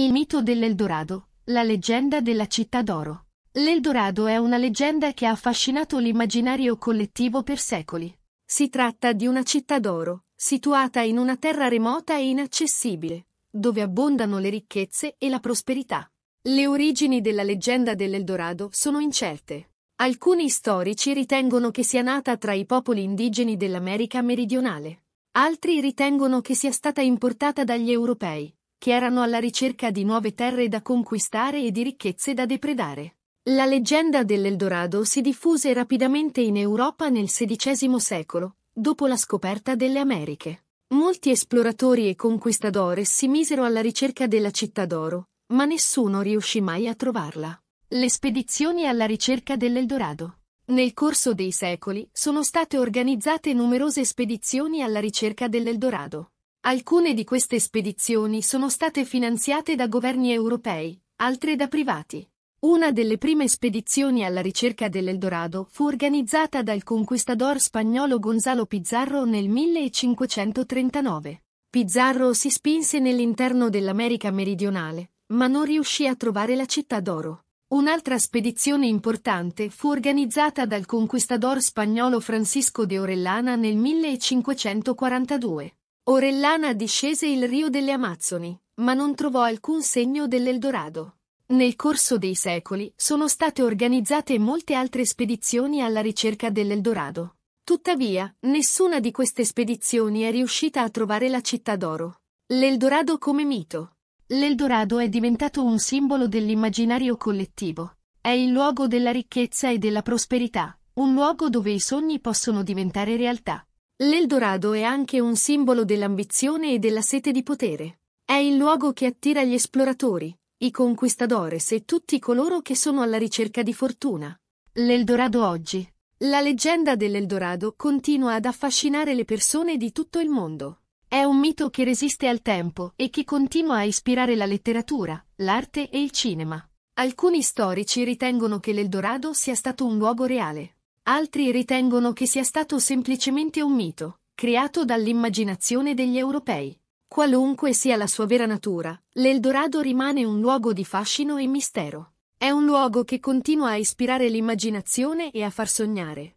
Il mito dell'Eldorado, la leggenda della città d'oro. L'Eldorado è una leggenda che ha affascinato l'immaginario collettivo per secoli. Si tratta di una città d'oro, situata in una terra remota e inaccessibile, dove abbondano le ricchezze e la prosperità. Le origini della leggenda dell'Eldorado sono incerte. Alcuni storici ritengono che sia nata tra i popoli indigeni dell'America meridionale. Altri ritengono che sia stata importata dagli europei che erano alla ricerca di nuove terre da conquistare e di ricchezze da depredare. La leggenda dell'Eldorado si diffuse rapidamente in Europa nel XVI secolo, dopo la scoperta delle Americhe. Molti esploratori e conquistadores si misero alla ricerca della città d'oro, ma nessuno riuscì mai a trovarla. Le spedizioni alla ricerca dell'Eldorado. Nel corso dei secoli sono state organizzate numerose spedizioni alla ricerca dell'Eldorado. Alcune di queste spedizioni sono state finanziate da governi europei, altre da privati. Una delle prime spedizioni alla ricerca dell'Eldorado fu organizzata dal conquistador spagnolo Gonzalo Pizarro nel 1539. Pizarro si spinse nell'interno dell'America meridionale, ma non riuscì a trovare la città d'oro. Un'altra spedizione importante fu organizzata dal conquistador spagnolo Francisco de Orellana nel 1542. Orellana discese il Rio delle Amazzoni, ma non trovò alcun segno dell'Eldorado. Nel corso dei secoli sono state organizzate molte altre spedizioni alla ricerca dell'Eldorado. Tuttavia, nessuna di queste spedizioni è riuscita a trovare la città d'oro. L'Eldorado come mito. L'Eldorado è diventato un simbolo dell'immaginario collettivo. È il luogo della ricchezza e della prosperità, un luogo dove i sogni possono diventare realtà, L'Eldorado è anche un simbolo dell'ambizione e della sete di potere. È il luogo che attira gli esploratori, i conquistadores e tutti coloro che sono alla ricerca di fortuna. L'Eldorado oggi. La leggenda dell'Eldorado continua ad affascinare le persone di tutto il mondo. È un mito che resiste al tempo e che continua a ispirare la letteratura, l'arte e il cinema. Alcuni storici ritengono che l'Eldorado sia stato un luogo reale. Altri ritengono che sia stato semplicemente un mito, creato dall'immaginazione degli europei. Qualunque sia la sua vera natura, l'Eldorado rimane un luogo di fascino e mistero. È un luogo che continua a ispirare l'immaginazione e a far sognare.